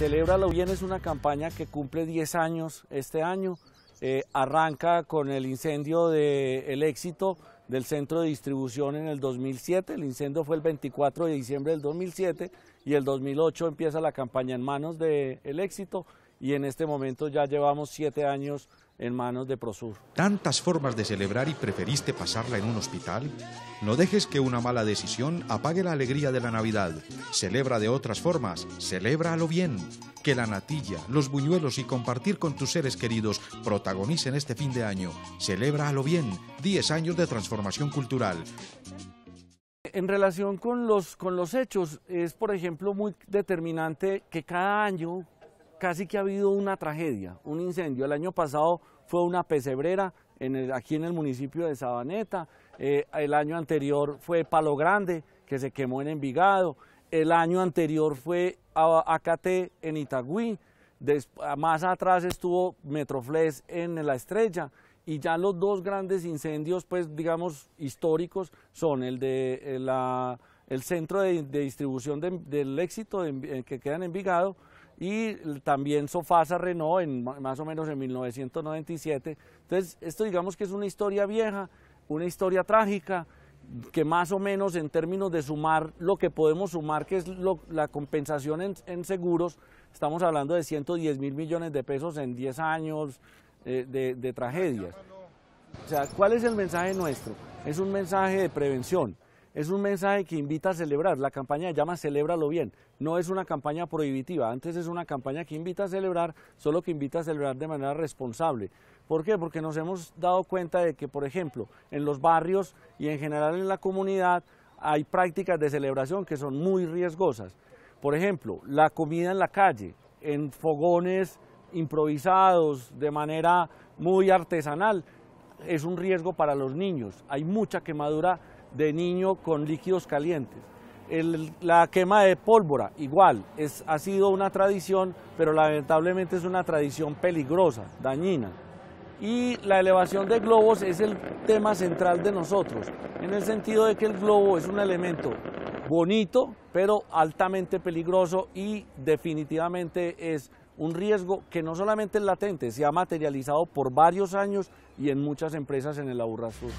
Celebralo Bien es una campaña que cumple 10 años este año. Eh, arranca con el incendio del éxito del centro de distribución en el 2007. El incendio fue el 24 de diciembre del 2007 y el 2008 empieza la campaña en manos del éxito y en este momento ya llevamos siete años en manos de Prosur. Tantas formas de celebrar y preferiste pasarla en un hospital. No dejes que una mala decisión apague la alegría de la Navidad. Celebra de otras formas, celebra lo bien. Que la natilla, los buñuelos y compartir con tus seres queridos protagonicen este fin de año. Celebra lo bien. 10 años de transformación cultural. En relación con los, con los hechos, es por ejemplo muy determinante que cada año casi que ha habido una tragedia, un incendio. El año pasado fue una pesebrera aquí en el municipio de Sabaneta, eh, el año anterior fue Palo Grande, que se quemó en Envigado, el año anterior fue Acate en Itagüí, más atrás estuvo Metrofles en La Estrella, y ya los dos grandes incendios, pues digamos, históricos, son el de eh, el centro de, distribución del éxito eh, que queda en Envigado y también Sofasa Renault en, más o menos en 1997. Entonces, esto digamos que es una historia vieja, una historia trágica, que más o menos en términos de sumar lo que podemos sumar, que es la compensación en, seguros, estamos hablando de 110 mil millones de pesos en 10 años eh, de, de tragedias. O sea, ¿cuál es el mensaje nuestro? Es un mensaje de prevención es un mensaje que invita a celebrar. La campaña llama Celébralo Bien. No es una campaña prohibitiva, antes es una campaña que invita a celebrar, solo que invita a celebrar de manera responsable. ¿Por qué? Porque nos hemos dado cuenta de que, por ejemplo, en los barrios y en general en la comunidad hay prácticas de celebración que son muy riesgosas. Por ejemplo, la comida en la calle, en fogones improvisados, de manera muy artesanal, es un riesgo para los niños. Hay mucha quemadura de niño con líquidos calientes. la quema de pólvora, igual, es, ha sido una tradición, pero lamentablemente es una tradición peligrosa, dañina. Y la elevación de globos es el tema central de nosotros, en el sentido de que el globo es un elemento bonito, pero altamente peligroso y definitivamente es un riesgo que no solamente es latente, se ha materializado por varios años y en muchas empresas en el Sur.